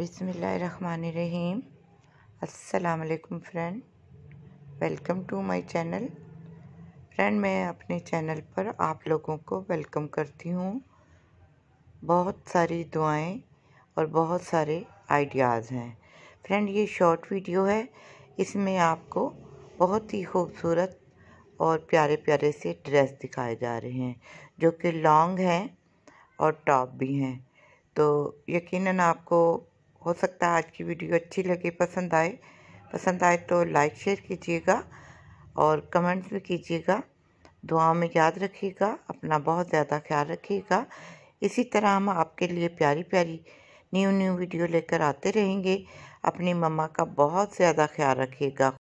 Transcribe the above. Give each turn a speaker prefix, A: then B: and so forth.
A: बिसमीम अस्सलाम friend welcome to my channel friend मैं अपने चैनल पर आप लोगों को वेलकम करती हूँ बहुत सारी दुआएं और बहुत सारे आइडियाज़ हैं फ्रेंड ये शॉर्ट वीडियो है इसमें आपको बहुत ही खूबसूरत और प्यारे प्यारे से ड्रेस दिखाए जा रहे हैं जो कि लॉन्ग हैं और टॉप भी हैं तो यकीनन आपको हो सकता है आज की वीडियो अच्छी लगे पसंद आए पसंद आए तो लाइक शेयर कीजिएगा और कमेंट्स भी कीजिएगा दुआ में याद रखिएगा अपना बहुत ज़्यादा ख्याल रखिएगा इसी तरह हम आपके लिए प्यारी प्यारी न्यू न्यू वीडियो लेकर आते रहेंगे अपनी मम्मा का बहुत ज़्यादा ख्याल रखिएगा